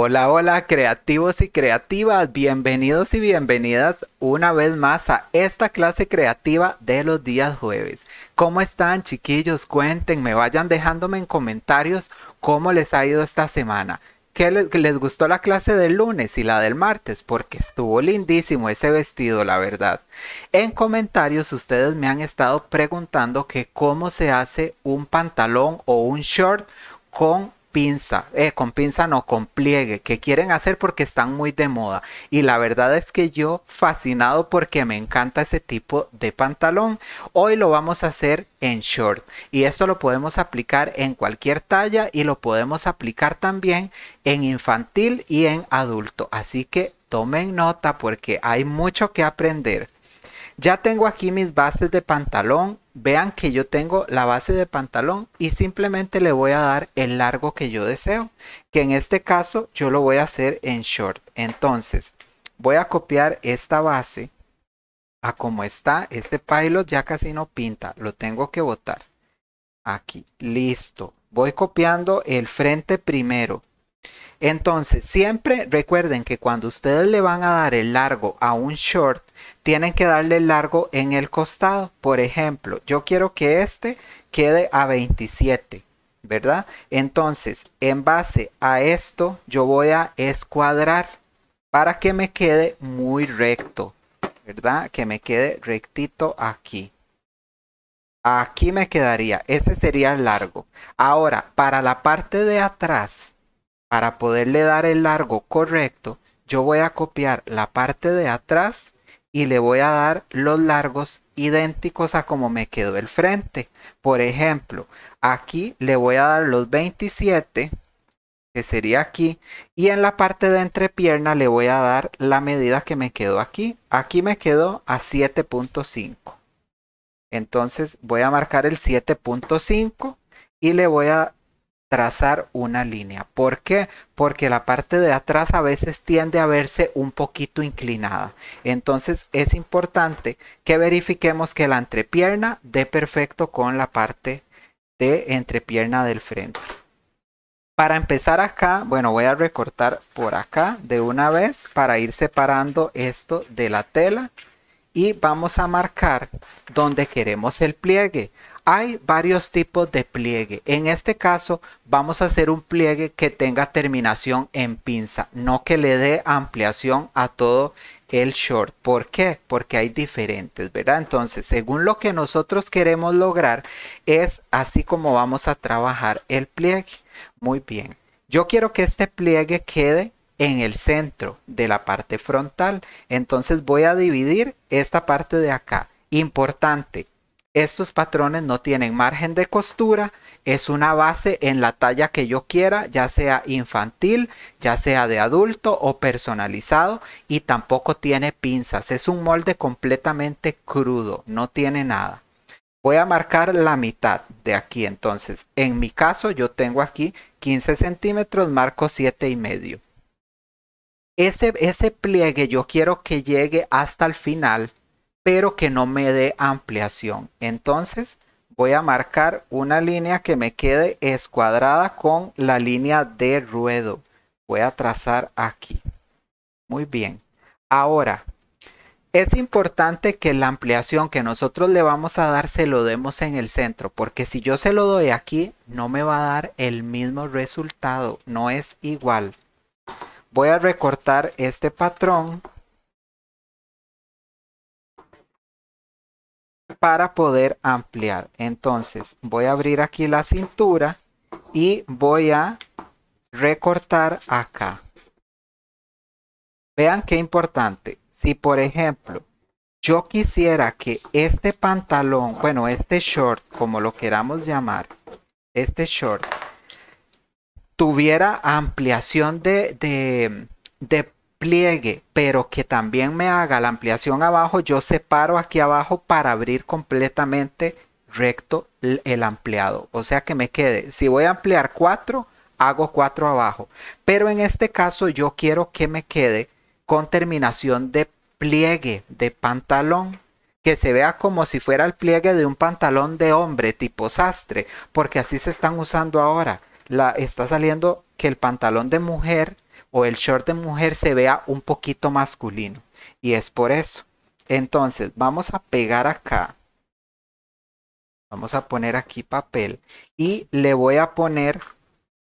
Hola, hola creativos y creativas, bienvenidos y bienvenidas una vez más a esta clase creativa de los días jueves. ¿Cómo están chiquillos? Cuéntenme, vayan dejándome en comentarios cómo les ha ido esta semana. ¿Qué les, gustó la clase del lunes y la del martes? Porque estuvo lindísimo ese vestido, la verdad. En comentarios ustedes me han estado preguntando que cómo se hace un pantalón o un short con pinza, eh, con pinza no, con pliegue, que quieren hacer porque están muy de moda. Y la verdad es que yo fascinado porque me encanta ese tipo de pantalón. Hoy lo vamos a hacer en short y esto lo podemos aplicar en cualquier talla y lo podemos aplicar también en infantil y en adulto. Así que tomen nota porque hay mucho que aprender. Ya tengo aquí mis bases de pantalón. Vean que yo tengo la base de pantalón y simplemente le voy a dar el largo que yo deseo. Que en este caso yo lo voy a hacer en short. Entonces voy a copiar esta base a como está. Este pilot ya casi no pinta. Lo tengo que botar. Aquí. Listo. Voy copiando el frente primero. Entonces, siempre recuerden que cuando ustedes le van a dar el largo a un short, tienen que darle el largo en el costado. Por ejemplo, yo quiero que este quede a 27, ¿verdad? Entonces, en base a esto, yo voy a escuadrar para que me quede muy recto, ¿verdad? Que me quede rectito aquí. Aquí me quedaría. Ese sería el largo. Ahora, para la parte de atrás, para poderle dar el largo correcto, yo voy a copiar la parte de atrás y le voy a dar los largos idénticos a como me quedó el frente. Por ejemplo, aquí le voy a dar los 27, que sería aquí, y en la parte de entrepierna le voy a dar la medida que me quedó aquí. Aquí me quedó a 7.5. Entonces voy a marcar el 7.5 y le voy a trazar una línea. ¿Por qué? Porque la parte de atrás a veces tiende a verse un poquito inclinada. Entonces es importante que verifiquemos que la entrepierna dé perfecto con la parte de entrepierna del frente. Para empezar acá, bueno, voy a recortar por acá de una vez para ir separando esto de la tela y vamos a marcar donde queremos el pliegue. Hay varios tipos de pliegue. En este caso vamos a hacer un pliegue que tenga terminación en pinza, no que le dé ampliación a todo el short. ¿Por qué? Porque hay diferentes, ¿verdad? Entonces, según lo que nosotros queremos lograr, es así como vamos a trabajar el pliegue. Muy bien. Yo quiero que este pliegue quede en el centro de la parte frontal. Entonces voy a dividir esta parte de acá. Importante, estos patrones no tienen margen de costura, es una base en la talla que yo quiera, ya sea infantil, ya sea de adulto o personalizado y tampoco tiene pinzas, es un molde completamente crudo, no tiene nada. Voy a marcar la mitad de aquí entonces, en mi caso yo tengo aquí 15 centímetros, marco 7 y medio ese, pliegue yo quiero que llegue hasta el final, pero que no me dé ampliación. Entonces voy a marcar una línea que me quede escuadrada con la línea de ruedo. Voy a trazar aquí. Muy bien. Ahora, es importante que la ampliación que nosotros le vamos a dar se lo demos en el centro, porque si yo se lo doy aquí, no me va a dar el mismo resultado, no es igual voy a recortar este patrón para poder ampliar. Entonces voy a abrir aquí la cintura y voy a recortar acá. Vean qué importante. Si por ejemplo yo quisiera que este pantalón, bueno este short como lo queramos llamar, este short tuviera ampliación de, pliegue, pero que también me haga la ampliación abajo, yo separo aquí abajo para abrir completamente recto el ampliado. O sea que me quede, si voy a ampliar 4, hago 4 abajo. Pero en este caso yo quiero que me quede con terminación de pliegue de pantalón. Que se vea como si fuera el pliegue de un pantalón de hombre tipo sastre, porque así se están usando ahora está saliendo que el pantalón de mujer o el short de mujer se vea un poquito masculino. Y es por eso. Entonces, vamos a pegar acá. Vamos a poner aquí papel y le voy a poner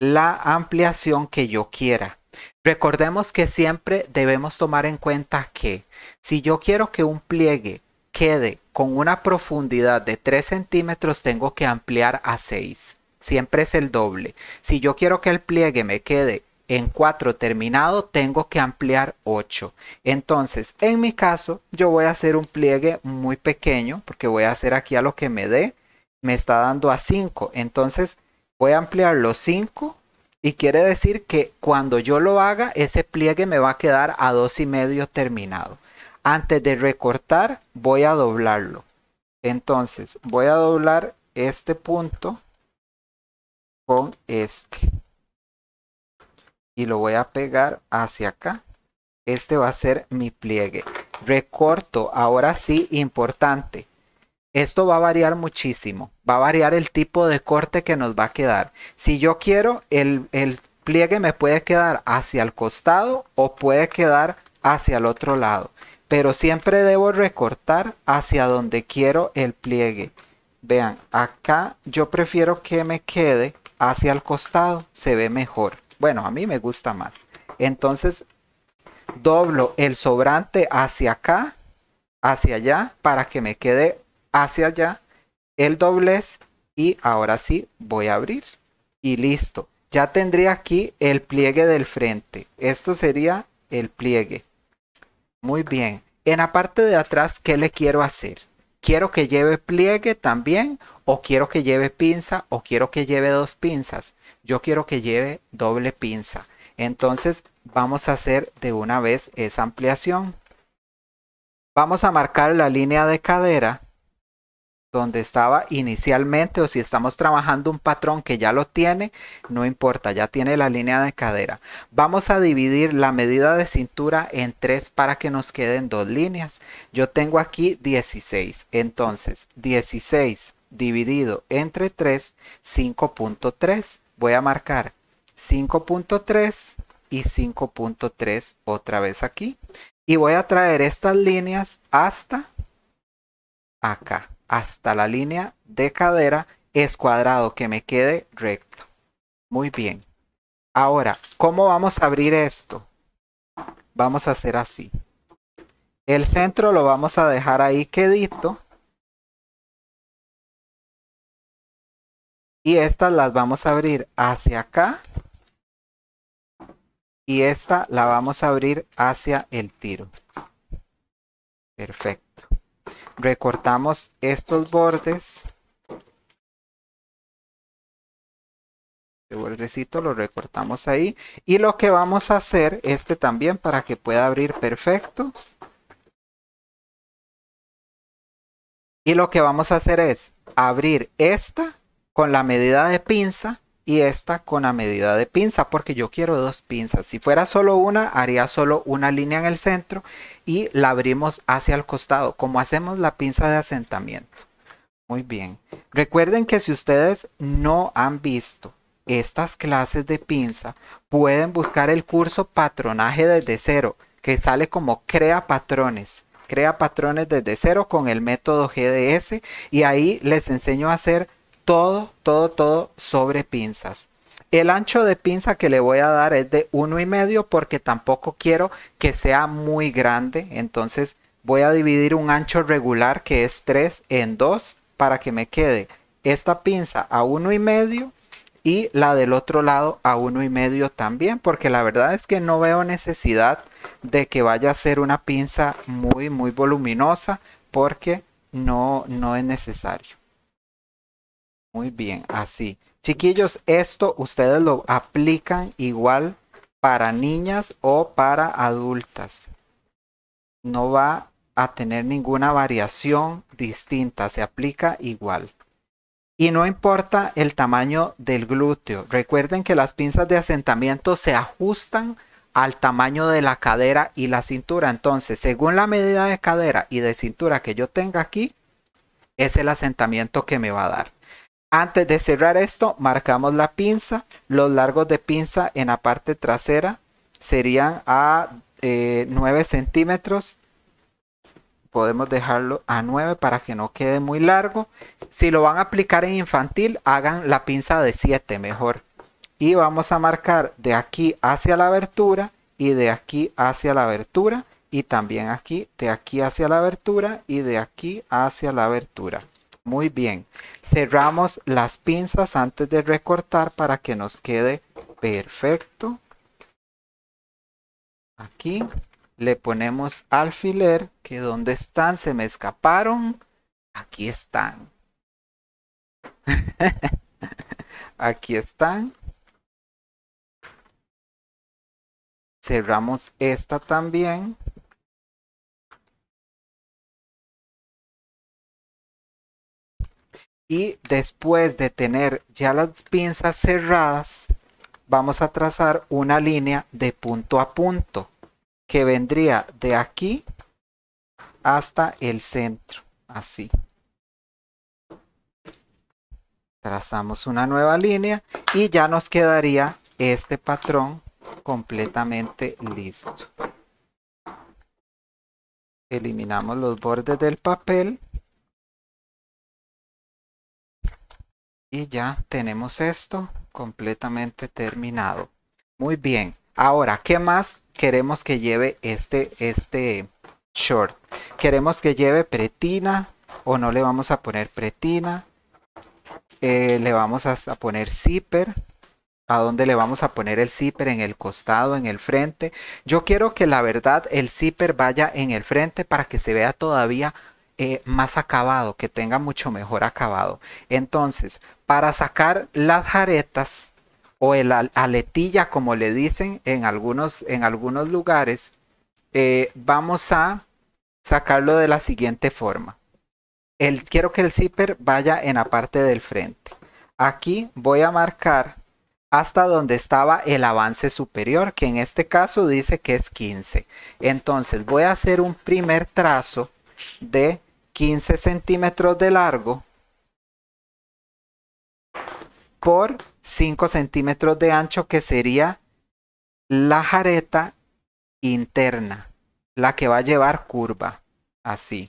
la ampliación que yo quiera. Recordemos que siempre debemos tomar en cuenta que si yo quiero que un pliegue quede con una profundidad de 3 centímetros, tengo que ampliar a 6 siempre es el doble. Si yo quiero que el pliegue me quede en 4 terminado, tengo que ampliar 8. Entonces, en mi caso, yo voy a hacer un pliegue muy pequeño, porque voy a hacer aquí a lo que me dé, me está dando a 5. Entonces, voy a ampliar los 5 y quiere decir que cuando yo lo haga, ese pliegue me va a quedar a y medio terminado. Antes de recortar, voy a doblarlo. Entonces, voy a doblar este punto este. Y lo voy a pegar hacia acá. Este va a ser mi pliegue. Recorto, ahora sí, importante. Esto va a variar muchísimo. Va a variar el tipo de corte que nos va a quedar. Si yo quiero, el pliegue me puede quedar hacia el costado o puede quedar hacia el otro lado. Pero siempre debo recortar hacia donde quiero el pliegue. Vean, acá yo prefiero que me quede hacia el costado, se ve mejor. Bueno, a mí me gusta más. Entonces, doblo el sobrante hacia acá, hacia allá, para que me quede hacia allá el doblez. Y ahora sí, voy a abrir. Y listo. Ya tendría aquí el pliegue del frente. Esto sería el pliegue. Muy bien. En la parte de atrás, ¿qué le quiero hacer? quiero que lleve pliegue también, o quiero que lleve pinza, o quiero que lleve dos pinzas. Yo quiero que lleve doble pinza. Entonces vamos a hacer de una vez esa ampliación. Vamos a marcar la línea de cadera donde estaba inicialmente o si estamos trabajando un patrón que ya lo tiene, no importa, ya tiene la línea de cadera. Vamos a dividir la medida de cintura en tres para que nos queden dos líneas. Yo tengo aquí 16, entonces 16 dividido entre 3, 5.3. Voy a marcar 5.3 y 5.3 otra vez aquí. Y voy a traer estas líneas hasta acá hasta la línea de cadera es cuadrado, que me quede recto. Muy bien. Ahora, ¿cómo vamos a abrir esto? Vamos a hacer así. El centro lo vamos a dejar ahí quedito. Y estas las vamos a abrir hacia acá. Y esta la vamos a abrir hacia el tiro. Perfecto recortamos estos bordes. Este bordecito lo recortamos ahí. Y lo que vamos a hacer, este también para que pueda abrir perfecto. Y lo que vamos a hacer es abrir esta con la medida de pinza y esta con la medida de pinza porque yo quiero dos pinzas. Si fuera solo una, haría solo una línea en el centro y la abrimos hacia el costado, como hacemos la pinza de asentamiento. Muy bien. Recuerden que si ustedes no han visto estas clases de pinza, pueden buscar el curso Patronaje desde cero, que sale como Crea Patrones. Crea patrones desde cero con el método GDS y ahí les enseño a hacer todo, todo, todo sobre pinzas. El ancho de pinza que le voy a dar es de uno y medio porque tampoco quiero que sea muy grande. Entonces voy a dividir un ancho regular que es 3 en 2 para que me quede esta pinza a uno y medio y la del otro lado a uno y medio también porque la verdad es que no veo necesidad de que vaya a ser una pinza muy muy voluminosa porque no, no es necesario. Muy bien, así. Chiquillos, esto ustedes lo aplican igual para niñas o para adultas. No va a tener ninguna variación distinta, se aplica igual. Y no importa el tamaño del glúteo. Recuerden que las pinzas de asentamiento se ajustan al tamaño de la cadera y la cintura. Entonces, según la medida de cadera y de cintura que yo tenga aquí, es el asentamiento que me va a dar. Antes de cerrar esto, marcamos la pinza. Los largos de pinza en la parte trasera serían a 9 eh, centímetros. Podemos dejarlo a 9 para que no quede muy largo. Si lo van a aplicar en infantil, hagan la pinza de 7 mejor. Y vamos a marcar de aquí hacia la abertura y de aquí hacia la abertura. Y también aquí, de aquí hacia la abertura y de aquí hacia la abertura. Muy bien. Cerramos las pinzas antes de recortar para que nos quede perfecto. Aquí le ponemos alfiler, que donde están se me escaparon. Aquí están. Aquí están. Cerramos esta también. y después de tener ya las pinzas cerradas, vamos a trazar una línea de punto a punto que vendría de aquí hasta el centro, así. Trazamos una nueva línea y ya nos quedaría este patrón completamente listo. Eliminamos los bordes del papel Y ya tenemos esto completamente terminado. Muy bien. Ahora, ¿qué más queremos que lleve este, este short? Queremos que lleve pretina o no le vamos a poner pretina. Eh, le vamos a, poner zipper a dónde le vamos a poner el zipper, en el costado, en el frente. Yo quiero que la verdad el zipper vaya en el frente para que se vea todavía eh, más acabado, que tenga mucho mejor acabado. Entonces, para sacar las jaretas o el aletilla, como le dicen en algunos, en algunos lugares, eh, vamos a sacarlo de la siguiente forma. El, quiero que el zipper vaya en la parte del frente. Aquí voy a marcar hasta donde estaba el avance superior, que en este caso dice que es 15. Entonces voy a hacer un primer trazo de 15 centímetros de largo por 5 centímetros de ancho, que sería la jareta interna, la que va a llevar curva, así,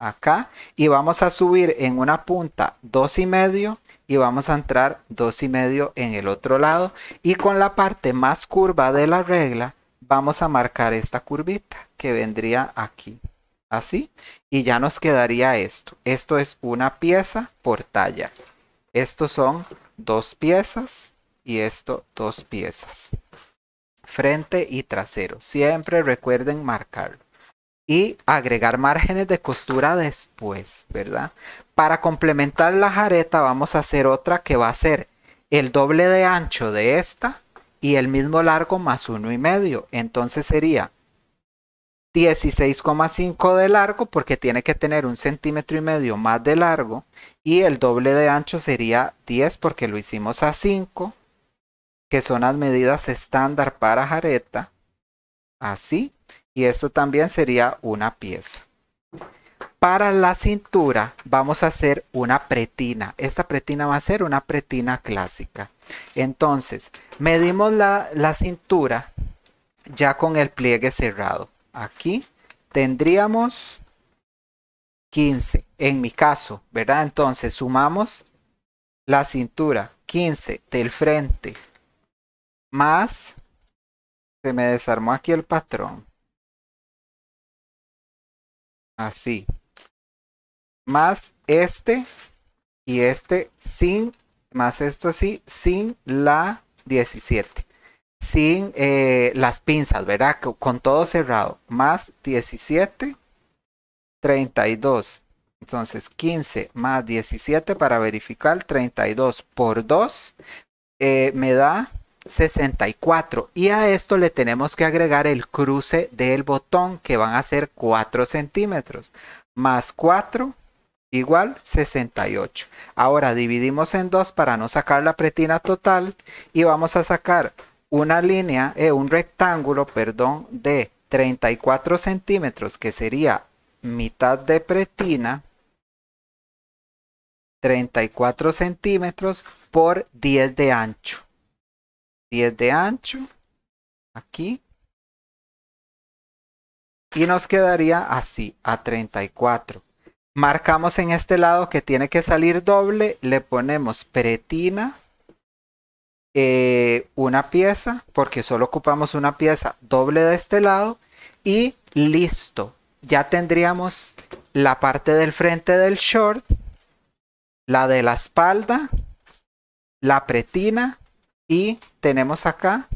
acá. Y vamos a subir en una punta dos y medio y vamos a entrar dos y medio en el otro lado. Y con la parte más curva de la regla, vamos a marcar esta curvita que vendría aquí así. Y ya nos quedaría esto. Esto es una pieza por talla. Estos son dos piezas y esto dos piezas. Frente y trasero. Siempre recuerden marcarlo. Y agregar márgenes de costura después, ¿verdad? Para complementar la jareta vamos a hacer otra que va a ser el doble de ancho de esta y el mismo largo más uno y medio. Entonces sería 16,5 de largo porque tiene que tener un centímetro y medio más de largo y el doble de ancho sería 10 porque lo hicimos a 5 que son las medidas estándar para jareta así y esto también sería una pieza para la cintura vamos a hacer una pretina esta pretina va a ser una pretina clásica entonces medimos la, la cintura ya con el pliegue cerrado aquí tendríamos 15 en mi caso, ¿verdad? Entonces sumamos la cintura 15 del frente más, se me desarmó aquí el patrón, así, más este y este sin, más esto así, sin la 17 sin eh, las pinzas, ¿verdad? Con todo cerrado. Más 17, 32. Entonces 15 más 17 para verificar 32 por 2 eh, me da 64. Y a esto le tenemos que agregar el cruce del botón que van a ser 4 centímetros. Más 4 igual 68. Ahora dividimos en 2 para no sacar la pretina total y vamos a sacar una línea, eh, un rectángulo, perdón, de 34 centímetros, que sería mitad de pretina, 34 centímetros por 10 de ancho. 10 de ancho, aquí. Y nos quedaría así, a 34. Marcamos en este lado que tiene que salir doble, le ponemos pretina eh, una pieza, porque solo ocupamos una pieza doble de este lado y listo. Ya tendríamos la parte del frente del short, la de la espalda, la pretina y tenemos acá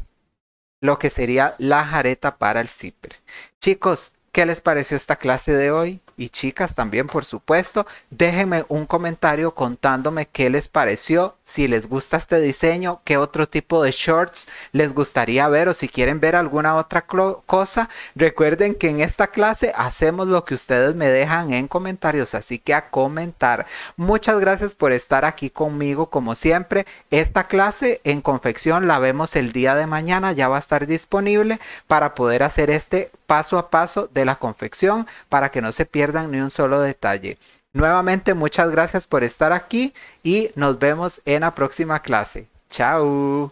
lo que sería la jareta para el zipper. Chicos, ¿Qué les pareció esta clase de hoy? Y chicas también, por supuesto, déjenme un comentario contándome qué les pareció, si les gusta este diseño, qué otro tipo de shorts les gustaría ver o si quieren ver alguna otra cosa. Recuerden que en esta clase hacemos lo que ustedes me dejan en comentarios, así que a comentar. Muchas gracias por estar aquí conmigo como siempre. Esta clase en confección la vemos el día de mañana, ya va a estar disponible para poder hacer este paso a paso de la confección para que no se pierdan ni un solo detalle. Nuevamente muchas gracias por estar aquí y nos vemos en la próxima clase. Chao.